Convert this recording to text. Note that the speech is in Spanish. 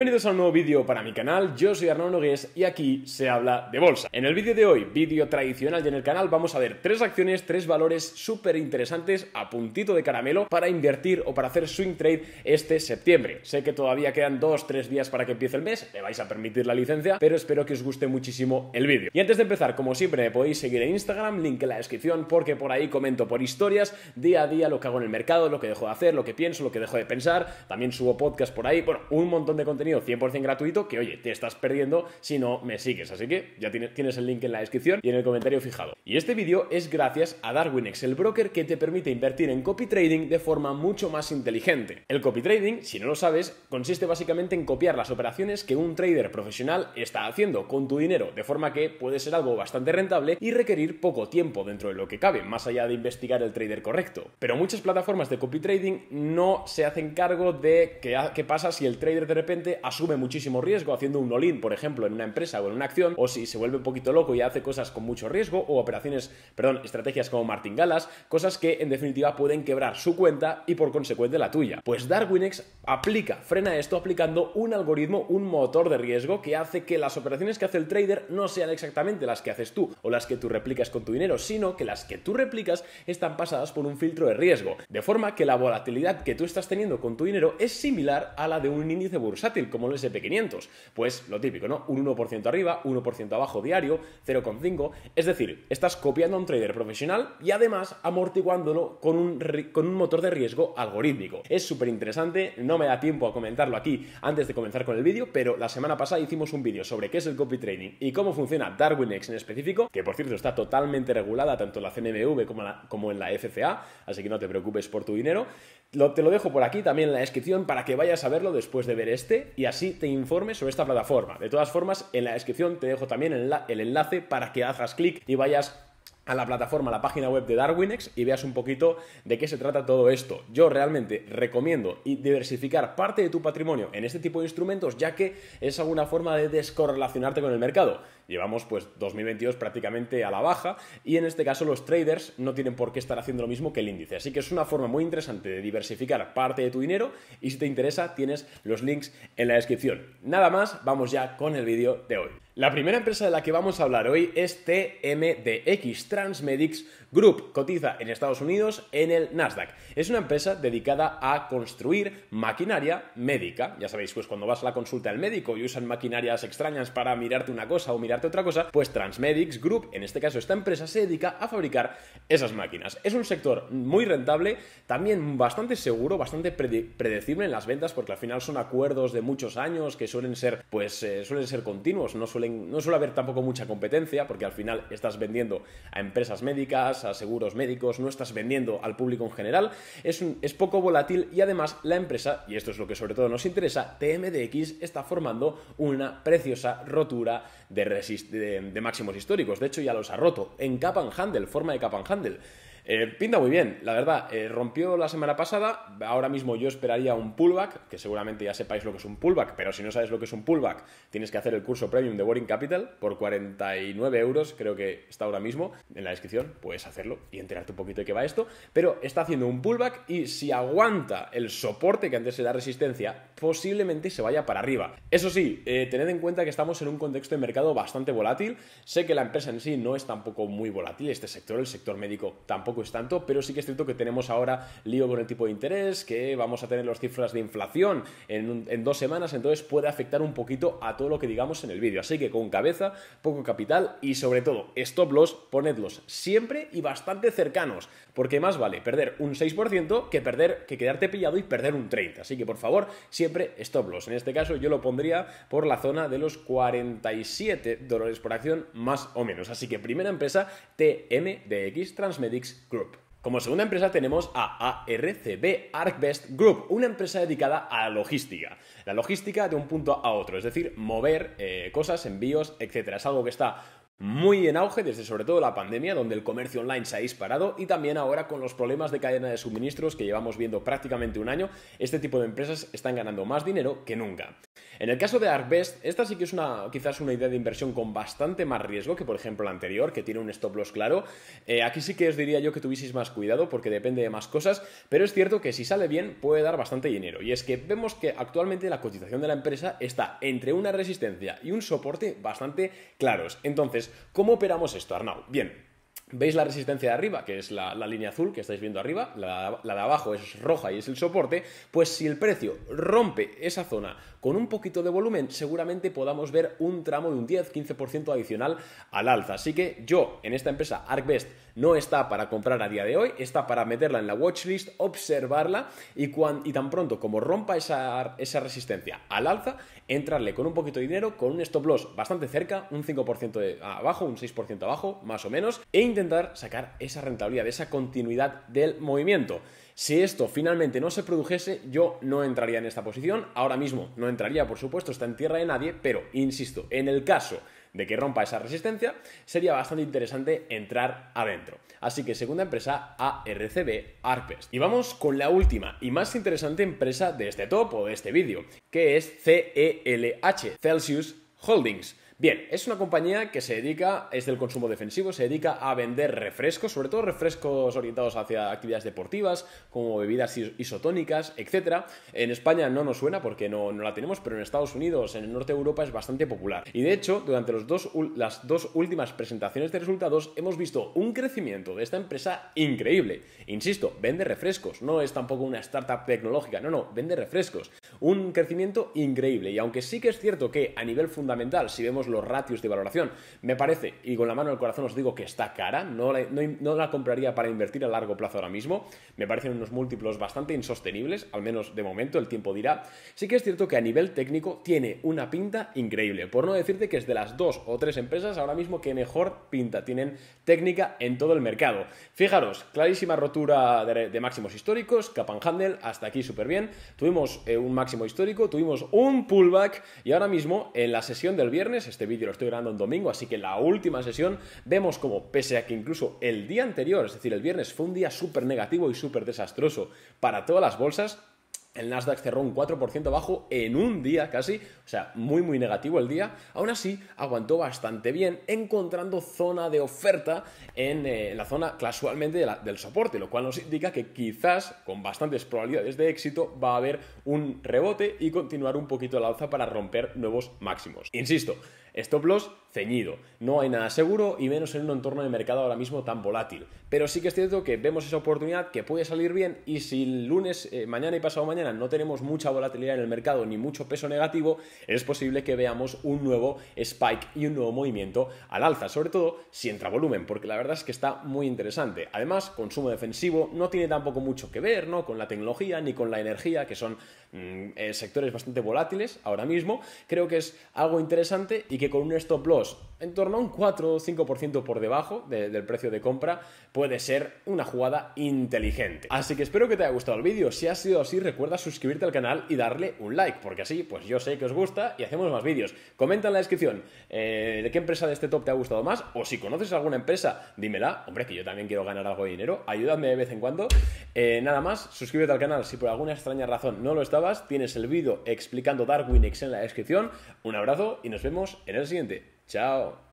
Bienvenidos a un nuevo vídeo para mi canal, yo soy Arnaud Nogués y aquí se habla de bolsa. En el vídeo de hoy, vídeo tradicional y en el canal, vamos a ver tres acciones, tres valores súper interesantes a puntito de caramelo para invertir o para hacer swing trade este septiembre. Sé que todavía quedan dos, tres días para que empiece el mes, me vais a permitir la licencia, pero espero que os guste muchísimo el vídeo. Y antes de empezar, como siempre, me podéis seguir en Instagram, link en la descripción, porque por ahí comento por historias, día a día, lo que hago en el mercado, lo que dejo de hacer, lo que pienso, lo que dejo de pensar, también subo podcast por ahí, bueno, un montón de contenido 100% gratuito que, oye, te estás perdiendo si no me sigues. Así que ya tienes el link en la descripción y en el comentario fijado. Y este vídeo es gracias a darwin el broker que te permite invertir en copy trading de forma mucho más inteligente. El copy trading, si no lo sabes, consiste básicamente en copiar las operaciones que un trader profesional está haciendo con tu dinero, de forma que puede ser algo bastante rentable y requerir poco tiempo dentro de lo que cabe, más allá de investigar el trader correcto. Pero muchas plataformas de copy trading no se hacen cargo de qué pasa si el trader de repente asume muchísimo riesgo haciendo un all por ejemplo, en una empresa o en una acción, o si se vuelve un poquito loco y hace cosas con mucho riesgo, o operaciones, perdón, estrategias como martingalas, cosas que en definitiva pueden quebrar su cuenta y por consecuente la tuya. Pues Darwinex aplica, frena esto aplicando un algoritmo, un motor de riesgo que hace que las operaciones que hace el trader no sean exactamente las que haces tú o las que tú replicas con tu dinero, sino que las que tú replicas están pasadas por un filtro de riesgo, de forma que la volatilidad que tú estás teniendo con tu dinero es similar a la de un índice bursátil, como el SP500? Pues lo típico, ¿no? Un 1% arriba, 1% abajo diario, 0,5. Es decir, estás copiando a un trader profesional y además amortiguándolo con un, con un motor de riesgo algorítmico. Es súper interesante, no me da tiempo a comentarlo aquí antes de comenzar con el vídeo, pero la semana pasada hicimos un vídeo sobre qué es el copy trading y cómo funciona DarwinX en específico, que por cierto está totalmente regulada tanto en la CNMV como, como en la FCA, así que no te preocupes por tu dinero. te lo dejo por aquí también en la descripción para que vayas a verlo después de ver este y así te informes sobre esta plataforma. De todas formas, en la descripción te dejo también el enlace para que hagas clic y vayas a la plataforma, a la página web de Darwinex y veas un poquito de qué se trata todo esto. Yo realmente recomiendo diversificar parte de tu patrimonio en este tipo de instrumentos ya que es alguna forma de descorrelacionarte con el mercado. Llevamos pues 2022 prácticamente a la baja y en este caso los traders no tienen por qué estar haciendo lo mismo que el índice. Así que es una forma muy interesante de diversificar parte de tu dinero y si te interesa tienes los links en la descripción. Nada más, vamos ya con el vídeo de hoy. La primera empresa de la que vamos a hablar hoy es TMDX, Transmedics Group. Cotiza en Estados Unidos en el Nasdaq. Es una empresa dedicada a construir maquinaria médica. Ya sabéis, pues cuando vas a la consulta al médico y usan maquinarias extrañas para mirarte una cosa o mirarte otra cosa, pues Transmedics Group, en este caso esta empresa, se dedica a fabricar esas máquinas. Es un sector muy rentable, también bastante seguro, bastante predecible en las ventas, porque al final son acuerdos de muchos años que suelen ser, pues, eh, suelen ser continuos, no suelen no suele haber tampoco mucha competencia, porque al final estás vendiendo a empresas médicas, a seguros médicos, no estás vendiendo al público en general, es, poco volátil y además la empresa, y esto es lo que sobre todo nos interesa, TMDX está formando una preciosa rotura de, máximos históricos, de hecho ya los ha roto en Cap and Handle, forma de Cap and Handle. Eh, pinta muy bien, la verdad. Eh, rompió la semana pasada. Ahora mismo yo esperaría un pullback, que seguramente ya sepáis lo que es un pullback, pero si no sabes lo que es un pullback, tienes que hacer el curso premium de Boring Capital por 49 euros, creo que está ahora mismo en la descripción. Puedes hacerlo y enterarte un poquito de qué va esto. Pero está haciendo un pullback y si aguanta el soporte que antes era resistencia, posiblemente se vaya para arriba. Eso sí, eh, tened en cuenta que estamos en un contexto de mercado bastante volátil. Sé que la empresa en sí no es tampoco muy volátil, este sector, el sector médico tampoco pues tanto, pero sí que es cierto que tenemos ahora lío con el tipo de interés, que vamos a tener las cifras de inflación en, dos semanas, entonces puede afectar un poquito a todo lo que digamos en el vídeo. Así que con cabeza, poco capital y sobre todo stop loss, ponedlos siempre y bastante cercanos, porque más vale perder un 6% que perder que quedarte pillado y perder un 30. Así que por favor, siempre stop loss. En este caso yo lo pondría por la zona de los 47 dólares por acción más o menos. Así que primera empresa TMDX Transmedics como segunda empresa tenemos a ARCB, ArcBest Group, una empresa dedicada a la logística. La logística de un punto a otro, es decir, mover eh, cosas, envíos, etc. Es algo que está muy en auge desde sobre todo la pandemia, donde el comercio online se ha disparado y también ahora con los problemas de cadena de suministros que llevamos viendo prácticamente un año, este tipo de empresas están ganando más dinero que nunca. En el caso de Arbest, esta sí que es una, quizás una idea de inversión con bastante más riesgo que, por ejemplo, la anterior, que tiene un stop loss claro. Eh, aquí sí que os diría yo que tuvieseis más cuidado porque depende de más cosas, pero es cierto que si sale bien puede dar bastante dinero. Y es que vemos que actualmente la cotización de la empresa está entre una resistencia y un soporte bastante claros. Entonces, ¿cómo operamos esto, Arnau? Bien, ¿Veis la resistencia de arriba, que es la, línea azul que estáis viendo arriba? La, la, de abajo es roja y es el soporte. Pues si el precio rompe esa zona con un poquito de volumen seguramente podamos ver un tramo de un 10-15% adicional al alza. Así que yo en esta empresa ArcBest no está para comprar a día de hoy, está para meterla en la watchlist, observarla y, tan pronto como rompa esa, resistencia al alza, entrarle con un poquito de dinero, con un stop loss bastante cerca, un 5% abajo, un 6% abajo, más o menos, e intentar sacar esa rentabilidad, esa continuidad del movimiento. Si esto finalmente no se produjese, yo no entraría en esta posición. Ahora mismo no entraría, por supuesto, está en tierra de nadie, pero, insisto, en el caso de que rompa esa resistencia, sería bastante interesante entrar adentro. Así que segunda empresa ARCB Arpest. Y vamos con la última y más interesante empresa de este top o de este vídeo, que es CELH, Celsius Holdings. Bien, es una compañía que se dedica, es del consumo defensivo, se dedica a vender refrescos, sobre todo refrescos orientados hacia actividades deportivas, como bebidas isotónicas, etc. En España no nos suena porque no, no la tenemos, pero en Estados Unidos, en el norte de Europa, es bastante popular. Y de hecho, durante los dos, las dos últimas presentaciones de resultados, hemos visto un crecimiento de esta empresa increíble. Insisto, vende refrescos, no es tampoco una startup tecnológica, no, no, vende refrescos. Un crecimiento increíble. Y aunque sí que es cierto que a nivel fundamental, si vemos los ratios de valoración. Me parece, y con la mano en el corazón os digo que está cara, no la, no, la compraría para invertir a largo plazo ahora mismo. Me parecen unos múltiplos bastante insostenibles, al menos de momento, el tiempo dirá. Sí que es cierto que a nivel técnico tiene una pinta increíble, por no decirte que es de las dos o tres empresas ahora mismo que mejor pinta tienen técnica en todo el mercado. Fijaros, clarísima rotura de, máximos históricos, Capan Handel, hasta aquí súper bien. Tuvimos eh, un máximo histórico, tuvimos un pullback y ahora mismo en la sesión del viernes este vídeo lo estoy grabando en domingo, así que la última sesión vemos como, pese a que incluso el día anterior, es decir, el viernes, fue un día súper negativo y súper desastroso para todas las bolsas, el Nasdaq cerró un 4% bajo en un día casi, o sea, muy muy negativo el día. Aún así, aguantó bastante bien, encontrando zona de oferta en eh, la zona casualmente del soporte, lo cual nos indica que quizás, con bastantes probabilidades de éxito, va a haber un rebote y continuar un poquito la alza para romper nuevos máximos. Insisto, Stop loss ceñido. No hay nada seguro y menos en un entorno de mercado ahora mismo tan volátil. Pero sí que es cierto que vemos esa oportunidad que puede salir bien y si el lunes, eh, mañana y pasado mañana, no tenemos mucha volatilidad en el mercado ni mucho peso negativo, es posible que veamos un nuevo spike y un nuevo movimiento al alza, sobre todo si entra volumen, porque la verdad es que está muy interesante. Además, consumo defensivo no tiene tampoco mucho que ver, ¿no? Con la tecnología ni con la energía, que son Mm, eh, sectores bastante volátiles ahora mismo, creo que es algo interesante y que con un stop loss en torno a un 4 o 5% por debajo del precio de compra puede ser una jugada inteligente. Así que espero que te haya gustado el vídeo, si ha sido así recuerda suscribirte al canal y darle un like, porque así pues yo sé que os gusta y hacemos más vídeos. Comenta en la descripción eh, de qué empresa de este top te ha gustado más o si conoces alguna empresa, dímela, hombre que yo también quiero ganar algo de dinero, ayúdame de vez en cuando. Eh, nada más, suscríbete al canal si por alguna extraña razón no lo estás Tienes el vídeo explicando Darwinix en la descripción. Un abrazo y nos vemos en el siguiente. Chao.